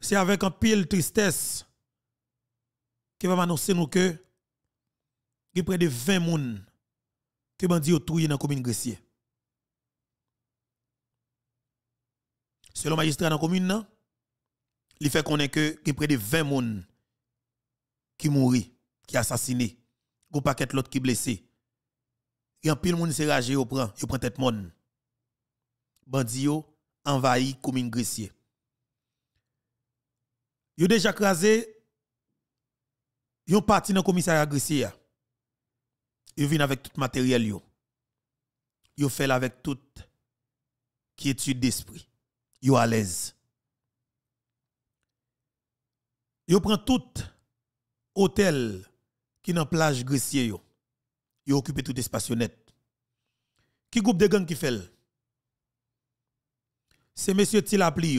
c'est avec un pile tristesse que va annoncer nous que il près de 20 personnes qui bandi ont dans la commune Gressier. Selon le magistrat dans la commune, il fait qu'on est que près de 20 personnes qui mourent, qui assassinés, qui paquet l'autre qui blessé. Il y a pile monde c'est ragé, il prend, il prend tête monde. Bandi envahi commune Gressier. Ils ont déjà crasé yon parti dans le commissariat Vous Ils viennent avec tout matériel. Vous Yo fait avec qui quiétude d'esprit. Yo à l'aise. Ils prennent tout hôtel qui dans plage Grissier. Ils occupent tout espace net. Qui groupe de gang qui fait C'est monsieur Tilapli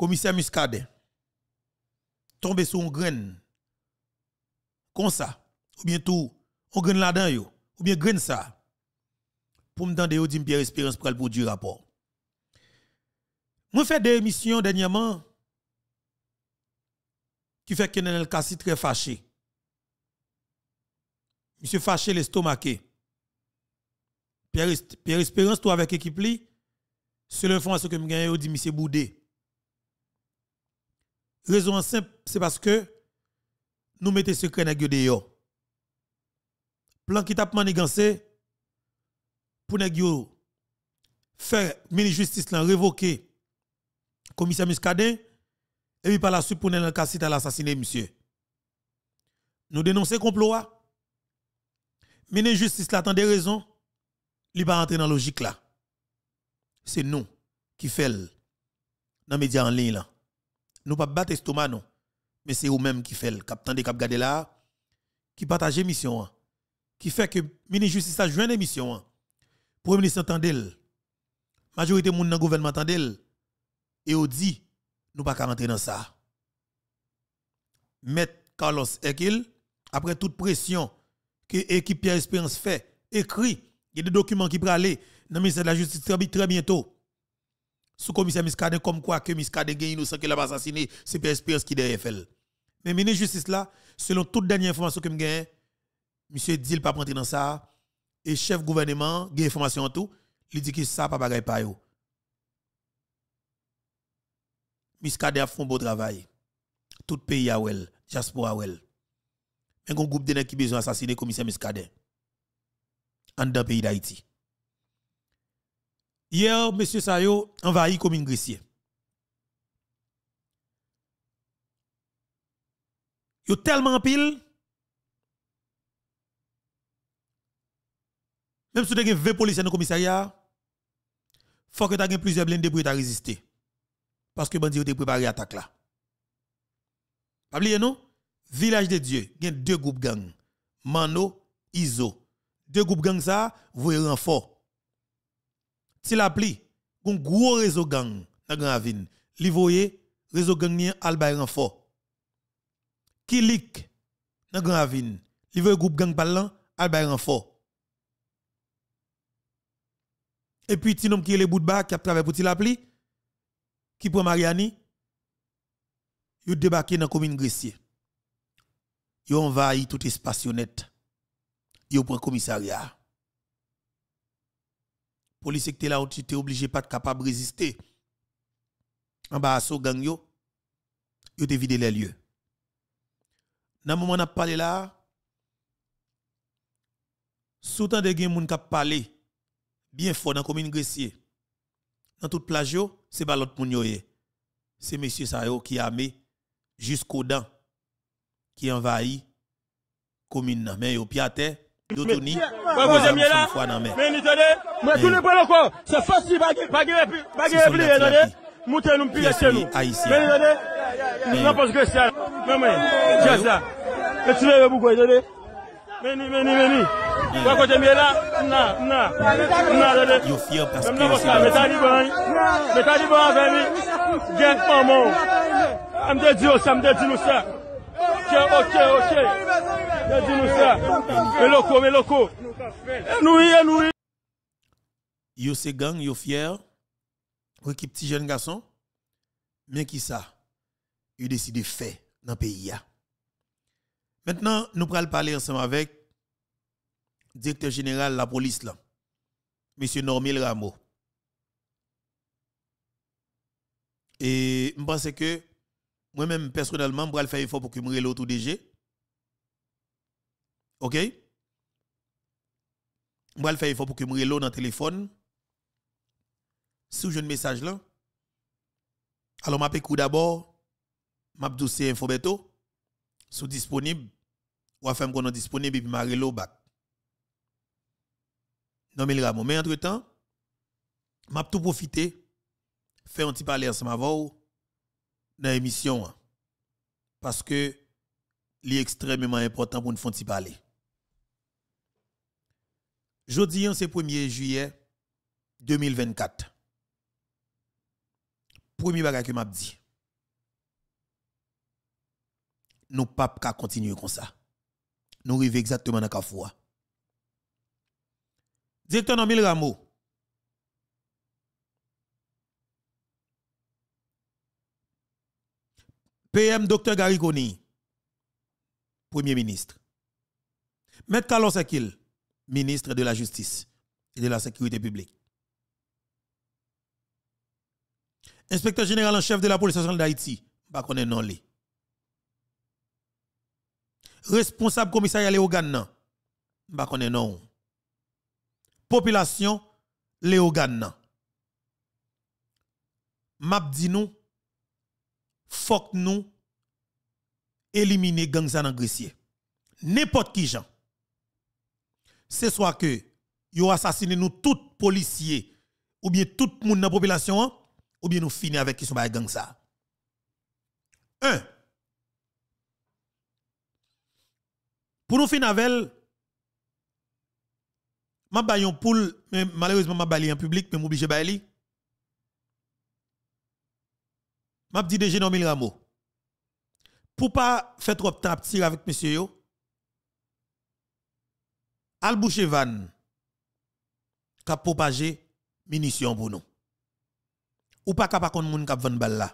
commissaire Muscadet, tombé sur un graine, comme ça, ou bien tout, un graine là-dedans, ou bien graine ça, pour me donner, dire Pierre Espérance pour le du rapport. Moi, fait des émissions dernièrement qui fait que Nenel est très fâché. Monsieur fâché l'estomacé Pierre, Espérance, toi avec équipe li, c'est le fond ce que me gagne, dit Monsieur Boudé. Raison simple, c'est parce que nous mettons secret dans Le Plan qui tape manigancé pour nous faire mini justice l'en révoquer commissaire Muscadet et puis par la suite pour nous à l'assassiner monsieur. Nous dénonçons complot. mini justice là tant des raisons, il pas rentrer dans la logique là. C'est nous qui faisons dans les médias en ligne là. Nous pas battre estomac Mais c'est eux même qui fait le capitaine de cap garder là qui partage mission hein. qui fait que ministre justice a joint mission hein. Premier ministre Tandel majorité monde dans gouvernement Tandel et on dit nous pas rentrer dans ça. Met Carlos Ekil après toute pression que l'équipe Pierre Espérance fait écrit il y a des documents qui pourraient aller dans le ministère de la Justice très, bientôt sous commissaire Miskade comme quoi que Miskade gagne innocent qu'il a assassiné, c'est PSPS qui derrière FL. Mais ministre justice là, selon toute dernière information que me gagne, monsieur dit il pas rentrer dans ça et chef gouvernement gagne information en tout, il dit que ça pas bagaille pas yo. Miskade a fait un beau travail. Tout pays a wel, Jasper a wel. Mais un groupe de gens qui besoin assassiner commissaire Miskade. En dans pays d'Haïti. Hier, M. Sayo envahi Il y Yo tellement pile. Même si tu as 20 policiers dans le commissariat, il faut que tu aies plusieurs blindés pour résister. Parce que bandits ont préparé l'attaque là. Pas oublier non? Village de Dieu, il y a deux groupes gangs. Mano, Iso. Deux groupes gangs, ça, vous renfort si l'appli un gros réseau gang dans Grand Ravine. Li voye, réseau gang ni albay en renfort. Kilik dans Grand Ravine. Li voyé groupe gang parlant albay en renfort. Et puis ti nom est le bout de bas qui a travaillé pour ti la qui prend Mariani yo débarqué dans la commune Gressier. Yo envahi tout espace honnête. Yo prend commissariat police était là, tu t'es obligé pas de capable résister. En bas, so gang yo, yo te vidé les lieux. Dans le moment où on a parlé là, sous des de gens qui parlé bien fort dans la commune Gressier, dans toute plage, c'est pas l'autre monde. C'est monsieur Sayo qui a mis jusqu'aux dents, qui envahit la commune. Mais au pied à terre, Mwen kote mwen la, mweni tote, mweni tote pou loko, se fos li bagye epli e, zote, mweni tote, mweni tote, mweni tote, mweni tote. Ok, ok, ok. Ya dit, nou sa. Yo se gang, yo fier. Ou ki petit jeune garçon. mais qui ça? Yo de faire dans Maintenant, nous allons parler ensemble avec le directeur général de la police, M. Normil Rameau. Et je pense que moi-même personnellement, je vais faire effort pour que je l'autre DG. OK Je vais faire effort pour que je l'autre dans le téléphone. Si j'ai un message là, alors je vais d'abord, je vais dossier info bientôt, sous disponible, ou vais faire qu'on est disponible et puis je vais back. Non mais le Mais entre-temps, je vais tout profiter, faire un petit parler ensemble avec dans l'émission. Hein. Parce que c'est extrêmement important pour nous faire parler. Jeudi, hein, c'est 1er juillet 2024. Premier bagage que m'a dit. Nous pas continuer comme ça. Nous arrivons exactement dans la fois. Directeur Namil Rameau, PM Dr. Garigoni, Premier ministre. Maître Carlos Akil, ministre de la Justice et de la Sécurité publique. Inspecteur général en chef de la police nationale d'Haïti, pas qu'on non Responsable commissaire Léogan, pas qu'on non. Population Léogan. Map dit faut que nous éliminer gangs N'importe qui gens. C'est soit que yo assassiné nous toutes policiers ou bien tout monde dans la population ou bien nous finissons avec qui sont gang ça. Un. Pour nous finir avec m'a baillon poule mais malheureusement m'a baillé en public mais m'obligé bailler m'a dit déjà non mille Pour pas faire trop de temps avec monsieur yo, al boucher van qui propagé munitions pour nous. Ou pas capable kon moun k'ap Van balle là.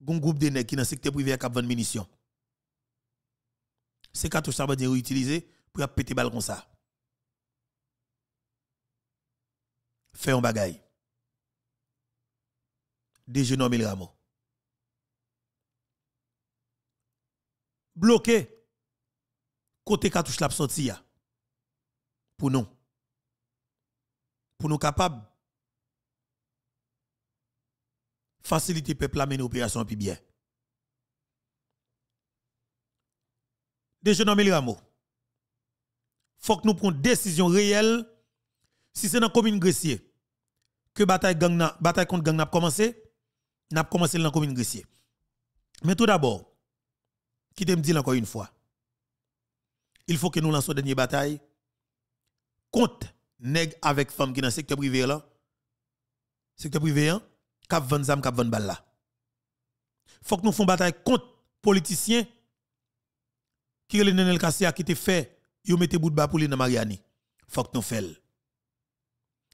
Gon groupe de nèg qui dans secteur privé k'ap vend munitions. C'est tout ça va dire utiliser pour péter balle comme ça. fait un bagaille de Jean Mille Rameau. Bloqué côté Katouche. la pour nous pour nous capables faciliter peuple à mener opération puis bien. Des jeunes Faut que nous prenions décision réelle si c'est dans la commune Gressier que bataille bataille contre gang n'a commencé n'a commencé dans la commune Grissier. Mais tout d'abord, qui te me dit encore une fois, il faut que nous lançons la dernière bataille contre nèg avec qui qui dans le secteur privé là. Secteur privé, hein, cap 20 zam, cap 20 balles Il Faut que nous fassions bataille contre politiciens qui ont été Kassia qui te fait, yo bout de bas pour les dans Mariani. Faut que nous fassions.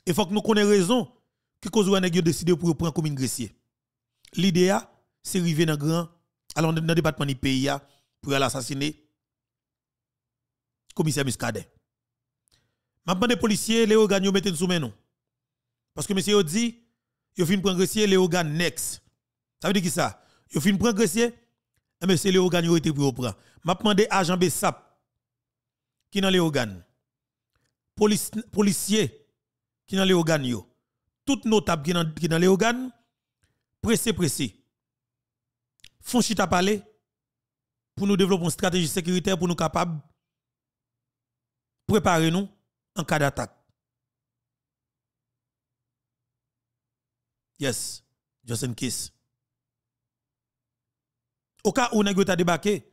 Et faut que nous connaissions raison qui cause ou ont décidé pour prendre commune Gressier. L'idée, c'est arriver dans grand, alors dans le département du pays pour assassiner le commissaire Muscadet. Maintenant, les policiers, Léo Gagne, ils mettent sous main. Parce que monsieur dit, ils fin prendre grecier, Léo Gagne next. Ça veut dire qui ça? Ils fin prendre grecier, et eh, monsieur Léo Gagne, ils été pris au prend. Maintenant, des agents BESAP qui dans Léo Gagne, policiers qui dans Léo Toutes tout notable qui dans Léo Gagne, pressé, pressé. Font t'a parler pour nous développer une stratégie sécuritaire pour nous capables préparer nous en cas d'attaque. Yes, Justin Kiss. Au cas où on a débarqué,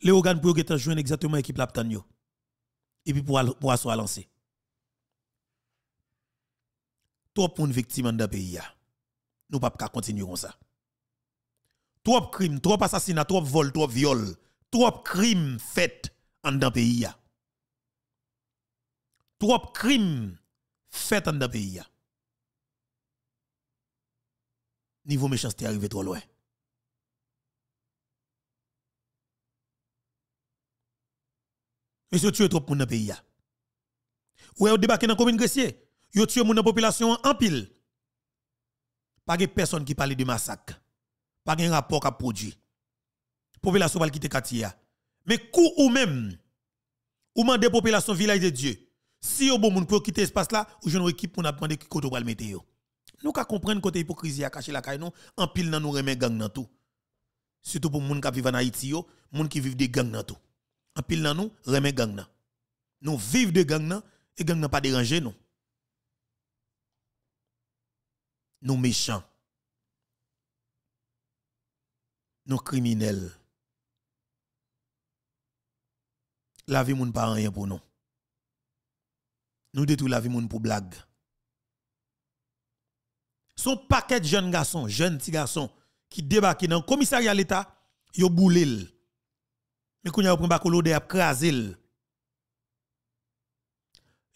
les organes pour jouer exactement l'équipe l'aptan Et puis pour, pour lancer. Trois pour une victime dans le pays nous pas continuer comme ça. Trop crimes, trop assassinats, trop vols, trop viols, trop crimes faits en d'un pays Trop crimes faits en d'un pays Niveau méchanceté arrivé trop loin. Monsieur es trop monde dans pays Ou est débarqué dans commune Gressier, yo tué mon population en pile. Pas de personne qui parle de massacre. Pas de rapport qui produit. Population va quitter quartier. Mais kou ou même, ou mande population village de Dieu, si au bon moun pour quitter espace là, ou jeune équipe pour demander qui côté va le mettre Nous ka comprendre côté hypocrisie à cacher la caille en pile nan nous remet gang dans tout. Surtout pour moun qui vivent en Haïti yo, moun qui vivent des gang nan tout. En pile nan nous remet gang nan. Nous vivons de gang nan et gang nan pas déranger nous. nous méchants, nous criminels. La vie moun pas rien pour nous. Nous détruisons la vie moun pour blague. Son paquet de jeunes garçons, jeunes petits garçons qui débarquent dans le commissariat de l'État, yo boulé. Mais quand yo prend ils de a ils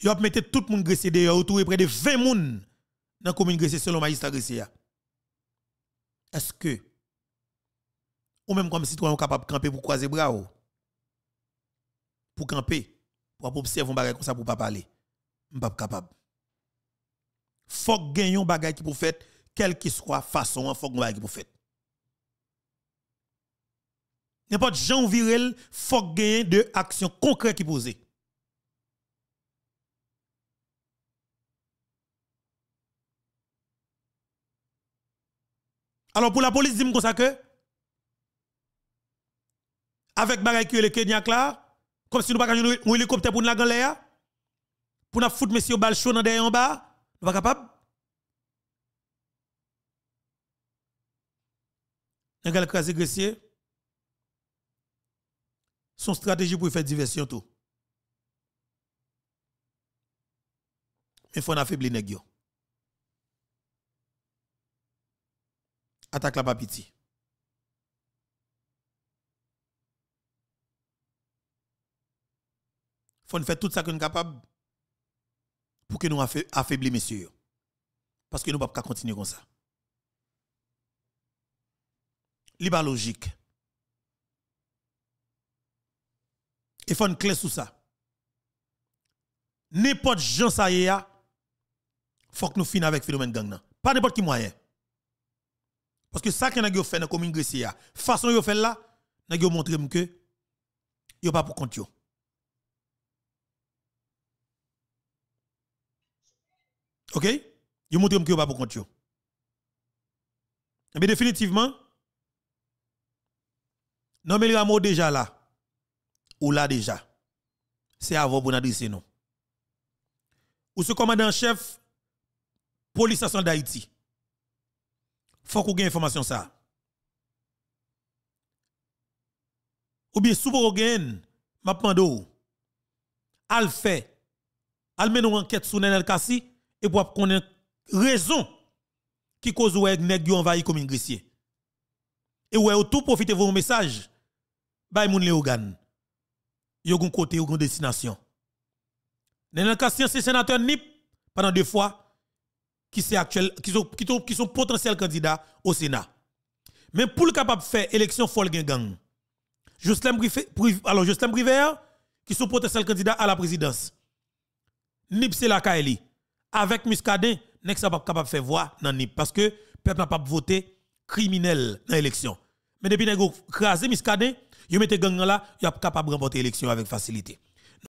Yo a tout le monde graissé de autour près de 20 moun dans la commune Gressé selon magistrat Gressé. Est-ce que, ou même comme citoyen capable de camper pour croiser bras, pour camper, pour observer un bagage comme ça pour ne pas parler, je ne pas capable. Il faut gagner un bagage qui pour faire, quelle que soit façon, il hein, faut un bagage qui pour faire. N'importe Jean Virel, il faut gagner de actions concrètes qui posent. Alors pour la police, dis comme ça que, avec bagaille et le Kenyak là, comme si nous pas un hélicoptère pour nous la galère, pour nous foutre monsieur Balchon dans derrière en bas, nous pas capable. Nous avons Gressier. Son stratégie pour faire diversion tout. Mais il faut affaiblir les gens. attaque la papiti. Faut nous faire tout ça que nous sommes pour que nous affaiblir messieurs. Parce que nous ne pouvons pas continuer comme ça. Liba logique. Il faut une clé sur ça. N'importe gens ça y faut que nous finissions avec le phénomène gang. Pas n'importe qui moyen. Parce que ça que a fait dans la commune Grécia, la façon dont fait là, vous montrez que a pas pour compte. OK Vous montré que n'avez pas pour compte. Mais eh définitivement, non mais le déjà là, ou là déjà, c'est avant pour nous adresser nous. Ou ce commandant-chef, police nationale d'Haïti faut qu'on gagne information ça. Ou bien, sous pour gagne, m'a demandé, al fait, al une enquête sur Nenel Kassi, et pour qu'on raison qui cause ou nèg yo envahi comme grissier. Et ouais, tout profiter vos messages, bay moun Léogan. Yo gon côté, ou gon destination. Nenel Kassi, c'est sénateur NIP, pendant deux fois, qui sont potentiels candidats au Sénat. Mais pour le capable de faire élection folle gang, Jocelyn alors Jocelyn Briver, qui sont potentiel candidats à la présidence. Nip c'est la Kaeli. Avec Muscadet, n'est pas capable de faire voix dans Nip. Parce que le peuple n'a pas voté criminel dans l'élection. Mais depuis que vous crasez Muscadé, vous mettez gang là, vous êtes capable de remporter l'élection avec facilité.